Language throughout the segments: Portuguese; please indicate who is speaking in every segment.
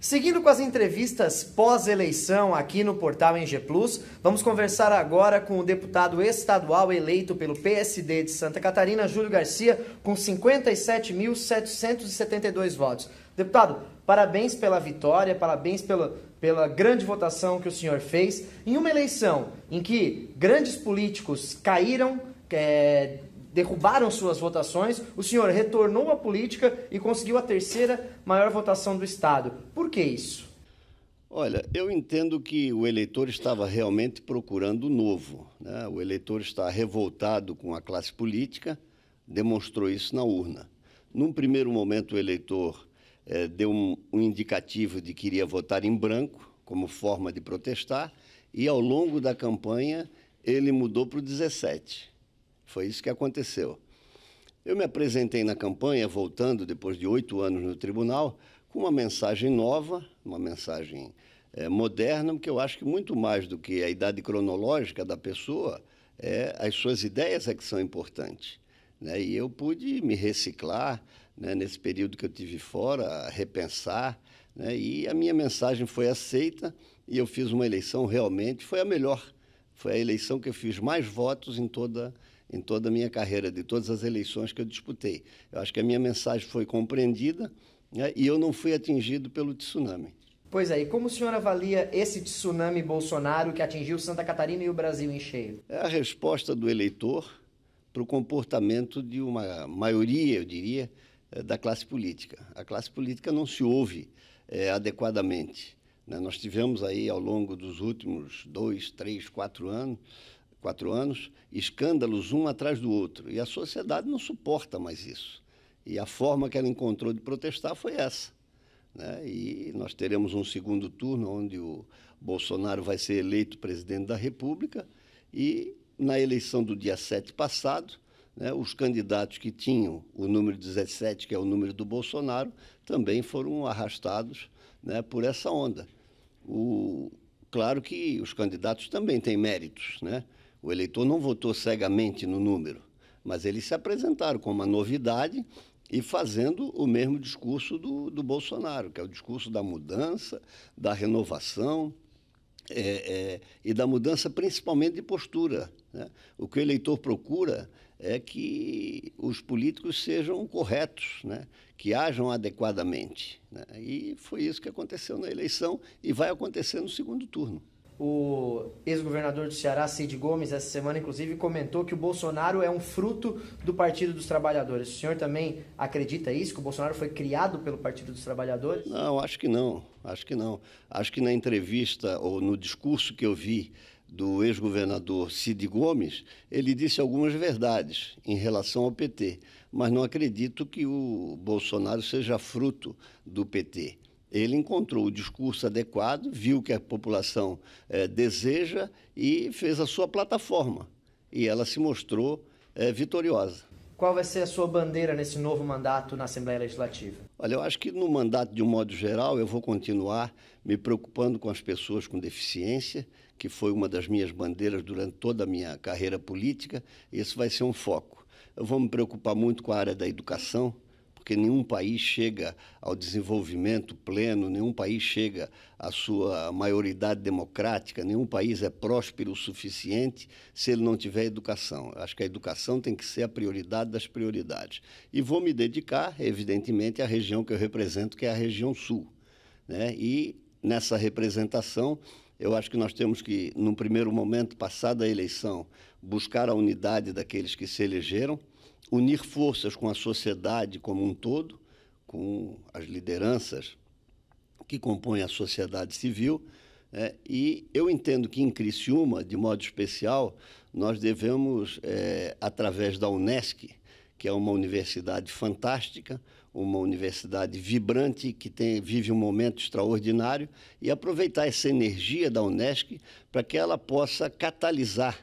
Speaker 1: Seguindo com as entrevistas pós-eleição aqui no portal NG Plus, vamos conversar agora com o deputado estadual eleito pelo PSD de Santa Catarina, Júlio Garcia, com 57.772 votos. Deputado, parabéns pela vitória, parabéns pela, pela grande votação que o senhor fez em uma eleição em que grandes políticos caíram, é, derrubaram suas votações, o senhor retornou à política e conseguiu a terceira maior votação do Estado. Por que isso?
Speaker 2: Olha, eu entendo que o eleitor estava realmente procurando o novo. Né? O eleitor está revoltado com a classe política, demonstrou isso na urna. Num primeiro momento, o eleitor eh, deu um, um indicativo de que iria votar em branco, como forma de protestar, e ao longo da campanha ele mudou para o 17. Foi isso que aconteceu. Eu me apresentei na campanha, voltando depois de oito anos no tribunal, com uma mensagem nova, uma mensagem é, moderna, porque eu acho que muito mais do que a idade cronológica da pessoa, é, as suas ideias é que são importantes. Né? E eu pude me reciclar né, nesse período que eu tive fora, repensar, né? e a minha mensagem foi aceita e eu fiz uma eleição realmente, foi a melhor. Foi a eleição que eu fiz mais votos em toda a em toda a minha carreira, de todas as eleições que eu disputei. Eu acho que a minha mensagem foi compreendida né, e eu não fui atingido pelo tsunami.
Speaker 1: Pois é, como o senhor avalia esse tsunami Bolsonaro que atingiu Santa Catarina e o Brasil em cheio?
Speaker 2: É a resposta do eleitor para o comportamento de uma maioria, eu diria, eh, da classe política. A classe política não se ouve é, adequadamente. Né. Nós tivemos aí, ao longo dos últimos dois, três, quatro anos, quatro anos, escândalos um atrás do outro. E a sociedade não suporta mais isso. E a forma que ela encontrou de protestar foi essa. Né? E nós teremos um segundo turno onde o Bolsonaro vai ser eleito presidente da República e na eleição do dia 7 passado, né, os candidatos que tinham o número 17, que é o número do Bolsonaro, também foram arrastados né, por essa onda. O, claro que os candidatos também têm méritos, né? O eleitor não votou cegamente no número, mas eles se apresentaram com uma novidade e fazendo o mesmo discurso do, do Bolsonaro, que é o discurso da mudança, da renovação é, é, e da mudança principalmente de postura. Né? O que o eleitor procura é que os políticos sejam corretos, né? que hajam adequadamente. Né? E foi isso que
Speaker 1: aconteceu na eleição e vai acontecer no segundo turno. O ex-governador do Ceará, Cid Gomes, essa semana, inclusive, comentou que o Bolsonaro é um fruto do Partido dos Trabalhadores. O senhor também acredita isso? Que o Bolsonaro foi criado pelo Partido dos Trabalhadores?
Speaker 2: Não, acho que não. Acho que não. Acho que na entrevista ou no discurso que eu vi do ex-governador Cid Gomes, ele disse algumas verdades em relação ao PT, mas não acredito que o Bolsonaro seja fruto do PT. Ele encontrou o discurso adequado, viu o que a população é, deseja e fez a sua plataforma. E ela se mostrou é, vitoriosa.
Speaker 1: Qual vai ser a sua bandeira nesse novo mandato na Assembleia Legislativa?
Speaker 2: Olha, eu acho que no mandato, de um modo geral, eu vou continuar me preocupando com as pessoas com deficiência, que foi uma das minhas bandeiras durante toda a minha carreira política. Esse vai ser um foco. Eu vou me preocupar muito com a área da educação, porque nenhum país chega ao desenvolvimento pleno, nenhum país chega à sua maioridade democrática, nenhum país é próspero o suficiente se ele não tiver educação. Acho que a educação tem que ser a prioridade das prioridades. E vou me dedicar, evidentemente, à região que eu represento, que é a região sul. Né? E nessa representação eu acho que nós temos que, num primeiro momento, passada a eleição, buscar a unidade daqueles que se elegeram, unir forças com a sociedade como um todo, com as lideranças que compõem a sociedade civil. É, e eu entendo que em Criciúma, de modo especial, nós devemos, é, através da UNESCO, que é uma universidade fantástica, uma universidade vibrante que tem, vive um momento extraordinário e aproveitar essa energia da Unesc para que ela possa catalisar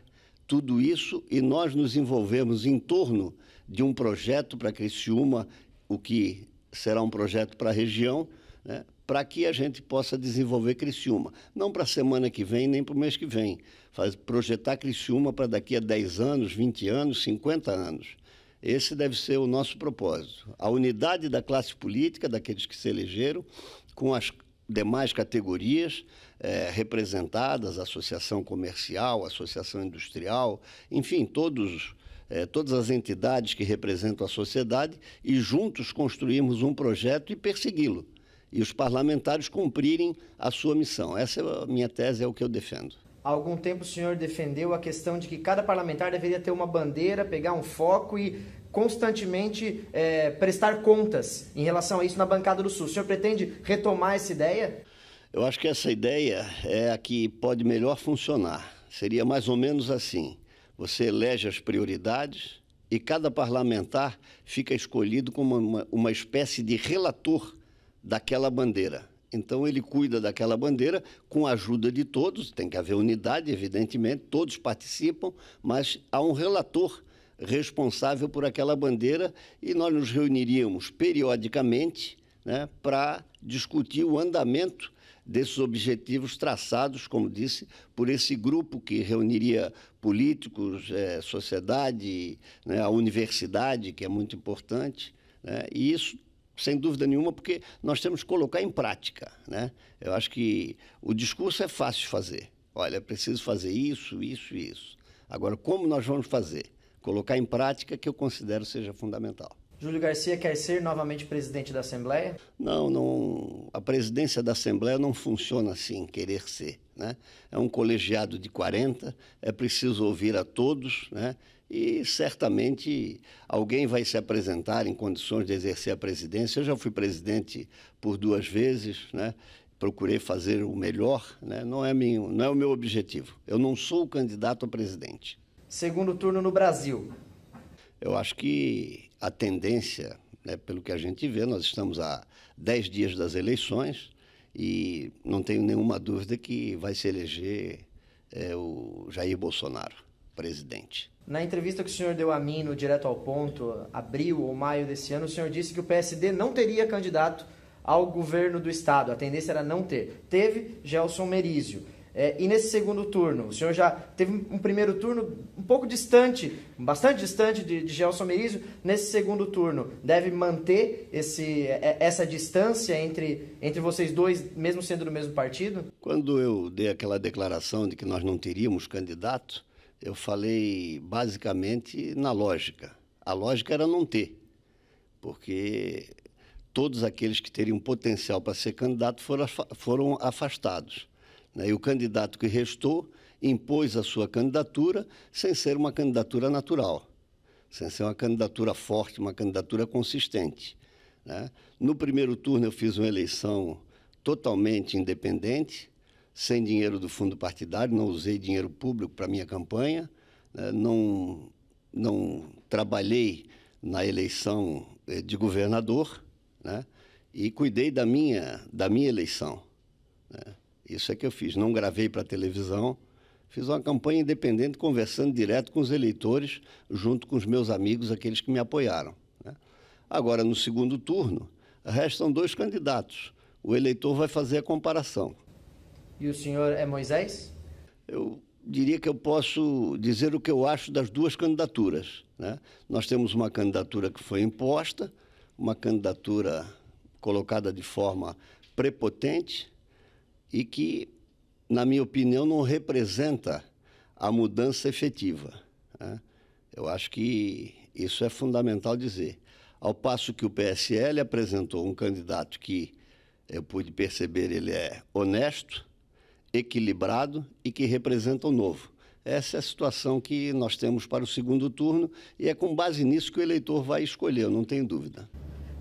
Speaker 2: tudo isso e nós nos envolvemos em torno de um projeto para Criciúma, o que será um projeto para a região, né, para que a gente possa desenvolver Criciúma. Não para a semana que vem, nem para o mês que vem. Faz, projetar Criciúma para daqui a 10 anos, 20 anos, 50 anos. Esse deve ser o nosso propósito. A unidade da classe política, daqueles que se elegeram, com as demais categorias eh, representadas, associação comercial, associação industrial, enfim, todos, eh, todas as entidades que representam a sociedade e juntos construirmos um projeto e persegui-lo. E os parlamentares cumprirem a sua missão. Essa é a minha tese, é o que eu defendo.
Speaker 1: Há algum tempo o senhor defendeu a questão de que cada parlamentar deveria ter uma bandeira, pegar um foco e constantemente é, prestar contas em relação a isso na bancada do Sul. O senhor pretende retomar essa ideia?
Speaker 2: Eu acho que essa ideia é a que pode melhor funcionar. Seria mais ou menos assim: você elege as prioridades e cada parlamentar fica escolhido como uma, uma espécie de relator daquela bandeira. Então ele cuida daquela bandeira com a ajuda de todos, tem que haver unidade, evidentemente, todos participam, mas há um relator responsável por aquela bandeira e nós nos reuniríamos periodicamente né, para discutir o andamento desses objetivos traçados, como disse, por esse grupo que reuniria políticos, é, sociedade, né, a universidade, que é muito importante. Né, e isso sem dúvida nenhuma, porque nós temos que colocar em prática. Né? Eu acho que o discurso é fácil de fazer. Olha, preciso fazer isso, isso e isso. Agora, como nós vamos fazer? Colocar em prática que eu considero seja fundamental.
Speaker 1: Júlio Garcia quer ser novamente presidente da Assembleia?
Speaker 2: Não, não. A presidência da Assembleia não funciona assim, querer ser. Né? É um colegiado de 40, é preciso ouvir a todos, né? e certamente alguém vai se apresentar em condições de exercer a presidência. Eu já fui presidente por duas vezes, né? procurei fazer o melhor, né? não, é meu, não é o meu objetivo. Eu não sou o candidato a presidente. Segundo turno no Brasil. Eu acho que a tendência, né, pelo que a gente vê, nós estamos a 10 dias das eleições, e não tenho nenhuma dúvida que vai se eleger é, o Jair Bolsonaro
Speaker 1: presidente. Na entrevista que o senhor deu a mim no Direto ao Ponto, abril ou maio desse ano, o senhor disse que o PSD não teria candidato ao governo do estado. A tendência era não ter. Teve Gelson Merizio. É, e nesse segundo turno, o senhor já teve um primeiro turno um pouco distante, bastante distante de, de Gelson Merizio. Nesse segundo turno, deve manter esse, é, essa distância entre, entre vocês dois, mesmo sendo do mesmo partido?
Speaker 2: Quando eu dei aquela declaração de que nós não teríamos candidato, eu falei basicamente na lógica. A lógica era não ter, porque todos aqueles que teriam potencial para ser candidato foram afastados. Né? E o candidato que restou impôs a sua candidatura sem ser uma candidatura natural, sem ser uma candidatura forte, uma candidatura consistente. Né? No primeiro turno, eu fiz uma eleição totalmente independente, sem dinheiro do fundo partidário, não usei dinheiro público para minha campanha, né? não, não trabalhei na eleição eh, de governador né? e cuidei da minha, da minha eleição. Né? Isso é que eu fiz. Não gravei para televisão. Fiz uma campanha independente, conversando direto com os eleitores, junto com os meus amigos, aqueles que me apoiaram. Né? Agora, no segundo turno, restam dois candidatos. O eleitor vai fazer a comparação.
Speaker 1: E o senhor é Moisés? Eu diria que eu posso
Speaker 2: dizer o que eu acho das duas candidaturas. Né? Nós temos uma candidatura que foi imposta, uma candidatura colocada de forma prepotente, e que, na minha opinião, não representa a mudança efetiva. Né? Eu acho que isso é fundamental dizer. Ao passo que o PSL apresentou um candidato que eu pude perceber ele é honesto, equilibrado e que representa o novo. Essa é a situação que nós temos para o segundo turno e é com base nisso que o eleitor vai escolher, eu não
Speaker 1: tenho dúvida.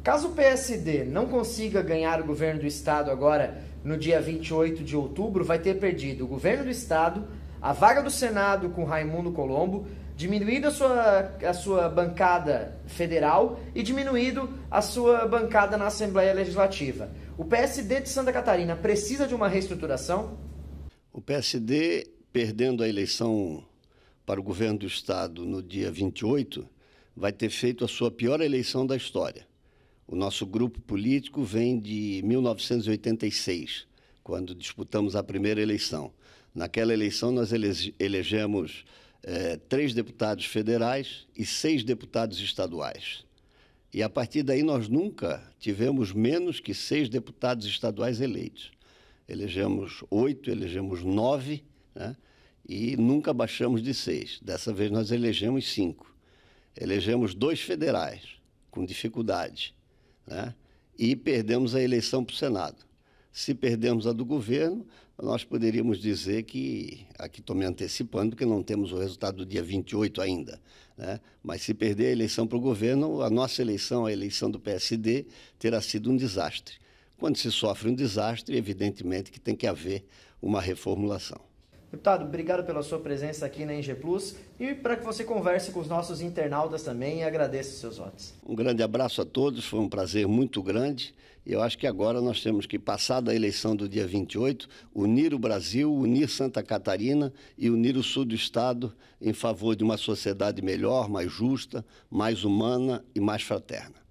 Speaker 1: Caso o PSD não consiga ganhar o governo do estado agora no dia 28 de outubro, vai ter perdido o governo do estado, a vaga do Senado com Raimundo Colombo, diminuído a sua, a sua bancada federal e diminuído a sua bancada na Assembleia Legislativa. O PSD de Santa Catarina precisa de uma reestruturação?
Speaker 2: O PSD, perdendo a eleição para o governo do Estado no dia 28, vai ter feito a sua pior eleição da história. O nosso grupo político vem de 1986, quando disputamos a primeira eleição. Naquela eleição, nós elegemos eh, três deputados federais e seis deputados estaduais. E a partir daí, nós nunca tivemos menos que seis deputados estaduais eleitos. Elegemos oito, elegemos nove, né? e nunca baixamos de seis. Dessa vez, nós elegemos cinco. Elegemos dois federais, com dificuldade né? e perdemos a eleição para o Senado. Se perdemos a do governo, nós poderíamos dizer que, aqui estou me antecipando, porque não temos o resultado do dia 28 ainda, né? mas se perder a eleição para o governo, a nossa eleição, a eleição do PSD, terá sido um desastre. Quando se sofre um desastre, evidentemente que tem que haver uma reformulação.
Speaker 1: Deputado, obrigado pela sua presença aqui na Eng Plus e para que você converse com os nossos internautas também e agradeça os seus votos.
Speaker 2: Um grande abraço a todos, foi um prazer muito grande. Eu acho que agora nós temos que, passada a eleição do dia 28, unir o Brasil, unir Santa Catarina e unir o sul do estado em favor de uma sociedade melhor, mais justa, mais humana e mais fraterna.